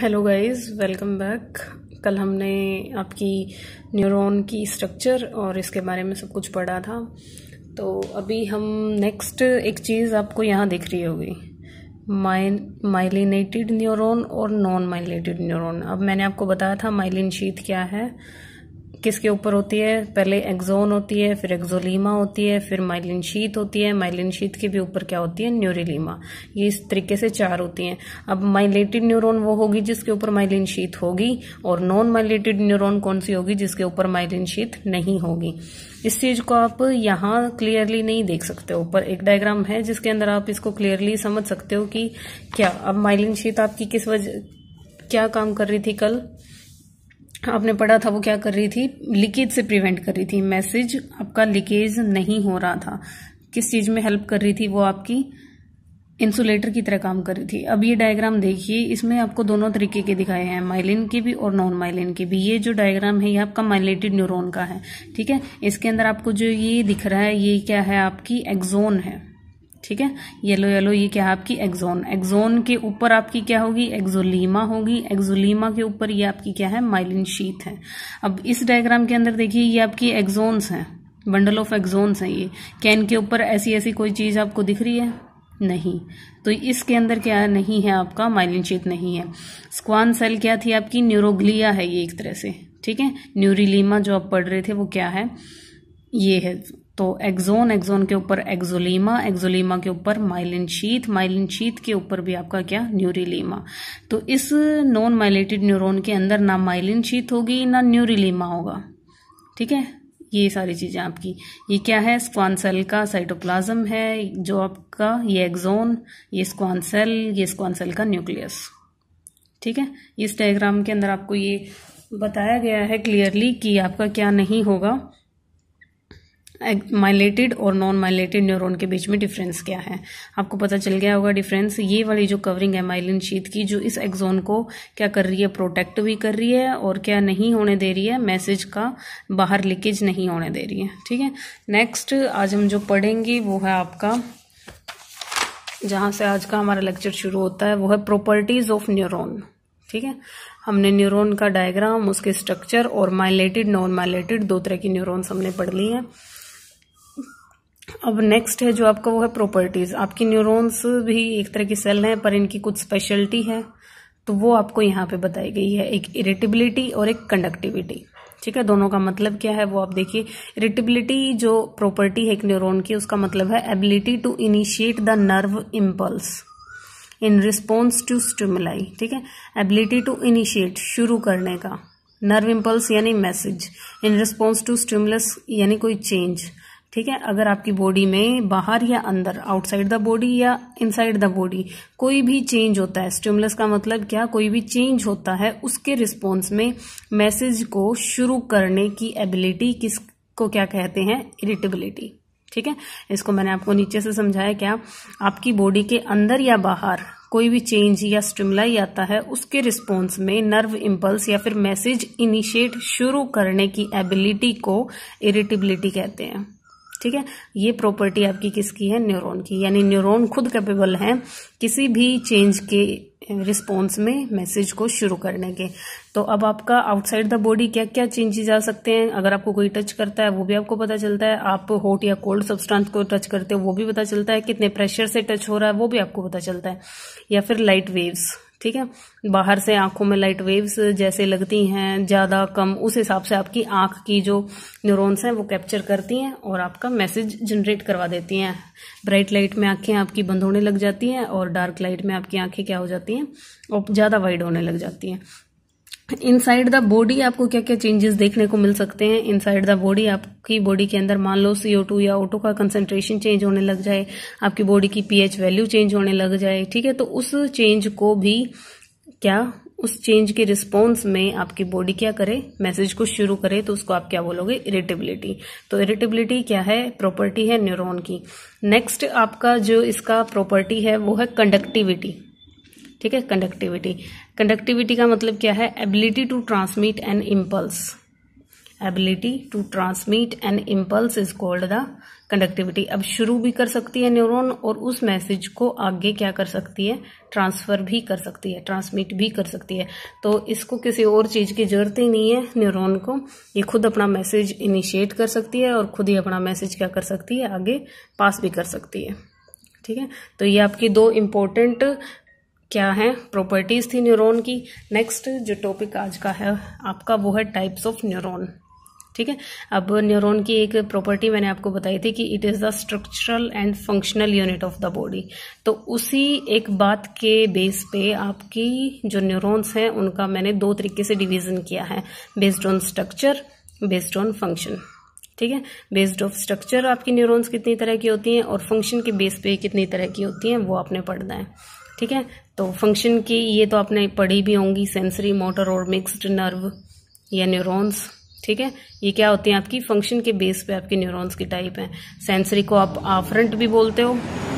hello guys welcome back कल हमने आपकी न्यूरॉन की स्ट्रक्चर और इसके बारे में सब कुछ पढ़ा था तो अभी हम नेक्स्ट एक चीज़ आपको यहाँ दिख रही होगी माइन माइलिनेटेड न्यूरॉन और नॉन माइलिनेटेड न्यूरॉन अब मैंने आपको बताया था माइलिन शीत क्या है किसके ऊपर होती है पहले एक्जोन होती है फिर एक्जोलीमा होती है फिर माइलिन शीत होती है माइलिन शीत के भी ऊपर क्या होती है न्यूरिलीमा ये इस तरीके से चार होती हैं अब माइलेटेड न्यूरॉन वो होगी जिसके ऊपर माइलिन शीत होगी और नॉन माइलेटेड न्यूरॉन कौन सी होगी जिसके ऊपर माइलिन शीत नहीं होगी इस चीज को आप यहां क्लियरली नहीं देख सकते हो पर एक डायग्राम है जिसके अंदर आप इसको क्लियरली समझ सकते हो कि क्या अब माइलिन शीत आपकी किस वजह क्या काम कर रही थी कल आपने पढ़ा था वो क्या कर रही थी लीकेज से प्रिवेंट कर रही थी मैसेज आपका लीकेज नहीं हो रहा था किस चीज़ में हेल्प कर रही थी वो आपकी इंसुलेटर की तरह काम कर रही थी अब ये डायग्राम देखिए इसमें आपको दोनों तरीके के दिखाए हैं माइलिन के भी और नॉन माइलिन के भी ये जो डायग्राम है ये आपका माइलेटेड न्यूरोन का है ठीक है इसके अंदर आपको जो ये दिख रहा है ये क्या है आपकी एक्जोन है ठीक है येलो येलो ये क्या है आपकी एक्जोन एक्जोन के ऊपर आपकी क्या होगी एक्जोलीमा होगी एक्जोलीमा के ऊपर ये आपकी क्या है माइलिन शीथ है अब इस डायग्राम के अंदर देखिए ये आपकी एक्जोन्स हैं बंडल ऑफ एक्जोन्स हैं ये कैन के ऊपर ऐसी ऐसी कोई चीज़ आपको दिख रही है नहीं तो इसके अंदर क्या नहीं है आपका माइलिन शीत नहीं है स्क्वान सेल क्या थी आपकी न्यूरोग्लिया है ये एक तरह से ठीक है न्यूरिलीमा जो आप पढ़ रहे थे वो क्या है ये है तो एक्जोन एक्जोन के ऊपर एक्जोलीमा एक्जोलीमा के ऊपर माइलिन शीत माइलिन शीत के ऊपर भी आपका क्या न्यूरिलीमा तो इस नॉन माइलेटेड न्यूरोन के अंदर ना माइलिन शीत होगी ना न्यूरिलीमा होगा ठीक है ये सारी चीज़ें आपकी ये क्या है स्क्वान सेल का साइटोप्लाज्म है जो आपका ये एक्जोन ये स्क्वान सेल ये स्क्वान सेल का न्यूक्लियस ठीक है इस डायग्राम के अंदर आपको ये बताया गया है क्लियरली कि आपका क्या नहीं होगा माइलेटेड और नॉन माइलेटेड न्यूरॉन के बीच में डिफरेंस क्या है आपको पता चल गया होगा डिफरेंस ये वाली जो कवरिंग है माइलिन शीत की जो इस एक्जोन को क्या कर रही है प्रोटेक्ट भी कर रही है और क्या नहीं होने दे रही है मैसेज का बाहर लीकेज नहीं होने दे रही है ठीक है नेक्स्ट आज हम जो पढ़ेंगे वो है आपका जहाँ से आज का हमारा लेक्चर शुरू होता है वो है प्रॉपर्टीज़ ऑफ न्यूरोन ठीक है हमने न्यूरोन का डायग्राम उसके स्ट्रक्चर और माइलेटेड नॉन माइलेटेड दो तरह की न्यूरोन्स हमने पढ़ ली हैं अब नेक्स्ट है जो आपका वो है प्रॉपर्टीज आपकी न्यूरॉन्स भी एक तरह की सेल हैं पर इनकी कुछ स्पेशलिटी है तो वो आपको यहाँ पे बताई गई है एक इरिटेबिलिटी और एक कंडक्टिविटी ठीक है दोनों का मतलब क्या है वो आप देखिए इरिटेबिलिटी जो प्रॉपर्टी है एक न्यूरोन की उसका मतलब है ability to initiate the nerve impulse in response to stimuli ठीक है एबिलिटी टू इनिशिएट शुरू करने का नर्व इम्पल्स यानी message in response to stimulus यानी कोई चेंज ठीक है अगर आपकी बॉडी में बाहर या अंदर आउटसाइड द बॉडी या इनसाइड द बॉडी कोई भी चेंज होता है स्टिमुलस का मतलब क्या कोई भी चेंज होता है उसके रिस्पॉन्स में मैसेज को शुरू करने की एबिलिटी किस को क्या कहते हैं इरिटेबिलिटी ठीक है इसको मैंने आपको नीचे से समझाया क्या आपकी बॉडी के अंदर या बाहर कोई भी चेंज या स्टिमलाई आता है उसके रिस्पॉन्स में नर्व इम्पल्स या फिर मैसेज इनिशिएट शुरू करने की एबिलिटी को इरिटेबिलिटी कहते हैं ठीक है ये प्रॉपर्टी आपकी किसकी है न्यूरॉन की यानी न्यूरॉन खुद कैपेबल है किसी भी चेंज के रिस्पॉन्स में मैसेज को शुरू करने के तो अब आपका आउटसाइड द बॉडी क्या क्या चेंजेस आ सकते हैं अगर आपको कोई टच करता है वो भी आपको पता चलता है आप हॉट या कोल्ड सब्सटेंस को टच करते हो वो भी पता चलता है कितने प्रेशर से टच हो रहा है वो भी आपको पता चलता है या फिर लाइट वेव्स ठीक है बाहर से आंखों में लाइट वेव्स जैसे लगती हैं ज़्यादा कम उस हिसाब से आपकी आंख की जो न्यूरॉन्स हैं वो कैप्चर करती हैं और आपका मैसेज जनरेट करवा देती हैं ब्राइट लाइट में आंखें आपकी बंद होने लग जाती हैं और डार्क लाइट में आपकी आंखें क्या हो जाती हैं और ज़्यादा वाइड होने लग जाती हैं इनसाइड द बॉडी आपको क्या क्या चेंजेस देखने को मिल सकते हैं इनसाइड द बॉडी आपकी बॉडी के अंदर मान लो सीओ टू या ओटो का कंसेंट्रेशन चेंज होने लग जाए आपकी बॉडी की पीएच वैल्यू चेंज होने लग जाए ठीक है तो उस चेंज को भी क्या उस चेंज के रिस्पॉन्स में आपकी बॉडी क्या करे मैसेज को शुरू करे तो उसको आप क्या बोलोगे इरिटेबिलिटी तो इरिटेबिलिटी क्या है प्रॉपर्टी है न्यूरॉन की नेक्स्ट आपका जो इसका प्रॉपर्टी है वो है कंडक्टिविटी ठीक है कंडक्टिविटी कंडक्टिविटी का मतलब क्या है ability to transmit an impulse ability to transmit an impulse is called the conductivity अब शुरू भी कर सकती है न्यूरॉन और उस मैसेज को आगे क्या कर सकती है ट्रांसफर भी कर सकती है ट्रांसमिट भी कर सकती है तो इसको किसी और चीज़ की जरूरत ही नहीं है न्यूरॉन को ये खुद अपना मैसेज इनिशिएट कर सकती है और खुद ही अपना मैसेज क्या कर सकती है आगे पास भी कर सकती है ठीक है तो ये आपकी दो इम्पोर्टेंट क्या है प्रॉपर्टीज़ थी न्यूरॉन की नेक्स्ट जो टॉपिक आज का है आपका वो है टाइप्स ऑफ न्यूरॉन ठीक है अब न्यूरॉन की एक प्रॉपर्टी मैंने आपको बताई थी कि it is the structural and functional unit of the body तो उसी एक बात के बेस पे आपकी जो न्यूरॉन्स हैं उनका मैंने दो तरीके से डिवीज़न किया है based on structure based on function ठीक है बेस्ड ऑफ स्ट्रक्चर आपकी न्यूरोन्स कितनी तरह की होती हैं और फंक्शन के बेस पे कितनी तरह की होती हैं वो आपने पढ़ना है ठीक है तो फंक्शन की ये तो आपने पढ़ी भी होंगी सेंसरी मोटर और मिक्स्ड नर्व या न्यूरॉन्स ठीक है ये क्या होती हैं आपकी फंक्शन के बेस पे आपके न्यूरॉन्स की टाइप है सेंसरी को आप आफ्रंट भी बोलते हो